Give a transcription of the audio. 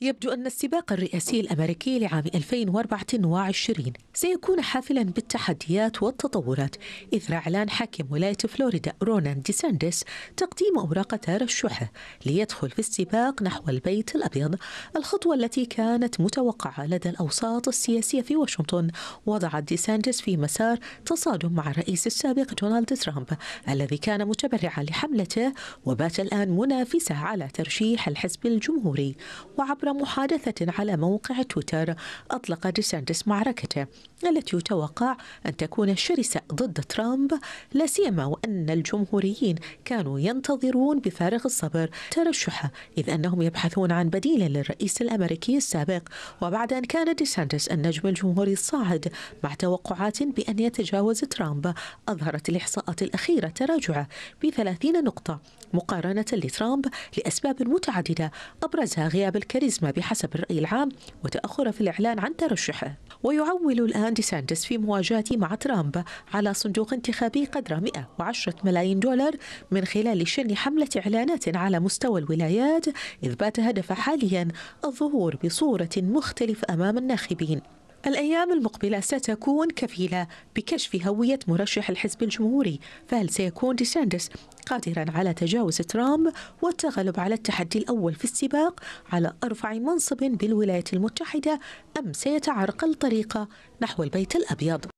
يبدو أن السباق الرئاسي الأمريكي لعام 2024 سيكون حافلا بالتحديات والتطورات إثر إعلان حاكم ولاية فلوريدا رونان دي ساندس تقديم أوراق ترشحه ليدخل في السباق نحو البيت الأبيض الخطوة التي كانت متوقعة لدى الأوساط السياسية في واشنطن وضعت دي ساندس في مسار تصادم مع الرئيس السابق دونالد ترامب الذي كان متبرعا لحملته وبات الآن منافسة على ترشيح الحزب الجمهوري وعبر عبر محادثة على موقع تويتر أطلق ديسانتس معركته التي يتوقع أن تكون شرسة ضد ترامب لا سيما وأن الجمهوريين كانوا ينتظرون بفارغ الصبر ترشحه إذ أنهم يبحثون عن بديل للرئيس الأمريكي السابق وبعد أن كان ديسانتس النجم الجمهوري الصاعد مع توقعات بأن يتجاوز ترامب أظهرت الإحصاءات الأخيرة تراجعه بثلاثين نقطة مقارنة لترامب لأسباب متعددة أبرزها غياب الكاريزما كاريزما بحسب الرأي العام وتأخر في الإعلان عن ترشحه ويعول الآن دي ساندس في مواجهته مع ترامب على صندوق انتخابي قدر 110 ملايين دولار من خلال شن حملة إعلانات على مستوى الولايات إذ بات هدف حاليا الظهور بصورة مختلفة أمام الناخبين الأيام المقبلة ستكون كفيلة بكشف هوية مرشح الحزب الجمهوري فهل سيكون ديساندس قادرا على تجاوز ترامب والتغلب على التحدي الأول في السباق على أرفع منصب بالولايات المتحدة أم سيتعرقل طريقة نحو البيت الأبيض